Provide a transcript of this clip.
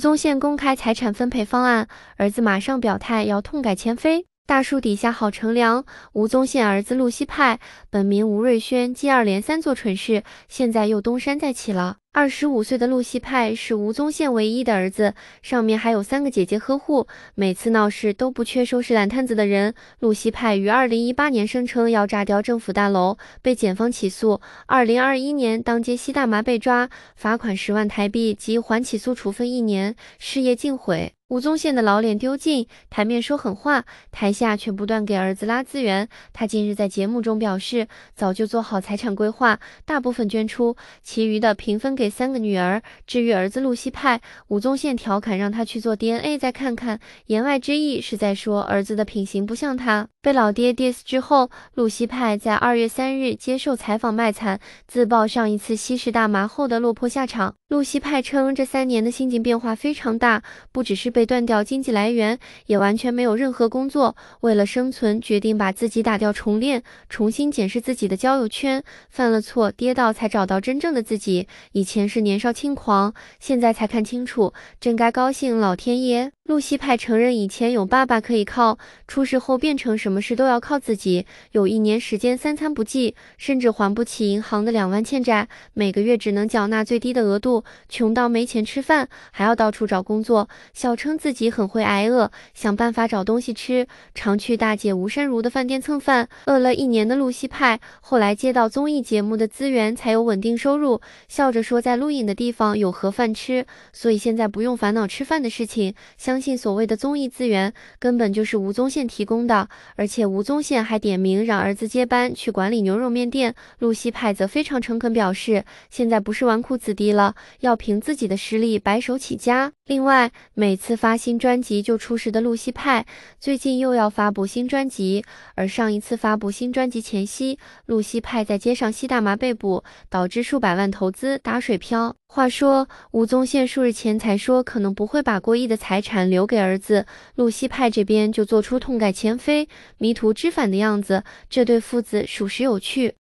宗宪公开财产分配方案，儿子马上表态要痛改前非。大树底下好乘凉。吴宗宪儿子陆西派本名吴瑞轩，接二连三做蠢事，现在又东山再起了。二十五岁的陆西派是吴宗宪唯一的儿子，上面还有三个姐姐呵护，每次闹事都不缺收拾烂摊子的人。陆西派于二零一八年声称要炸掉政府大楼，被检方起诉。二零二一年当街吸大麻被抓，罚款十万台币及缓起诉处分一年，事业尽毁。吴宗宪的老脸丢尽，台面说狠话，台下却不断给儿子拉资源。他近日在节目中表示，早就做好财产规划，大部分捐出，其余的平分给三个女儿。至于儿子路西派，吴宗宪调侃让他去做 DNA 再看看，言外之意是在说儿子的品行不像他。被老爹 diss 之后，露西派在二月三日接受采访卖惨，自曝上一次吸食大麻后的落魄下场。露西派称，这三年的心情变化非常大，不只是被断掉经济来源，也完全没有任何工作。为了生存，决定把自己打掉重练，重新检视自己的交友圈。犯了错跌倒，才找到真正的自己。以前是年少轻狂，现在才看清楚，真该高兴。老天爷，露西派承认以前有爸爸可以靠，出事后变成什。什么事都要靠自己。有一年时间三餐不济，甚至还不起银行的两万欠债，每个月只能缴纳最低的额度，穷到没钱吃饭，还要到处找工作。小称自己很会挨饿，想办法找东西吃，常去大姐吴珊如的饭店蹭饭。饿了一年的露西派，后来接到综艺节目的资源，才有稳定收入。笑着说在录影的地方有盒饭吃，所以现在不用烦恼吃饭的事情。相信所谓的综艺资源，根本就是吴宗宪提供的。而且吴宗宪还点名让儿子接班去管理牛肉面店，露西派则非常诚恳表示，现在不是纨绔子弟了，要凭自己的实力白手起家。另外，每次发新专辑就出事的露西派，最近又要发布新专辑，而上一次发布新专辑前夕，露西派在街上吸大麻被捕，导致数百万投资打水漂。话说，吴宗宪数日前才说可能不会把过亿的财产留给儿子，露西派这边就做出痛改前非、迷途知返的样子，这对父子属实有趣。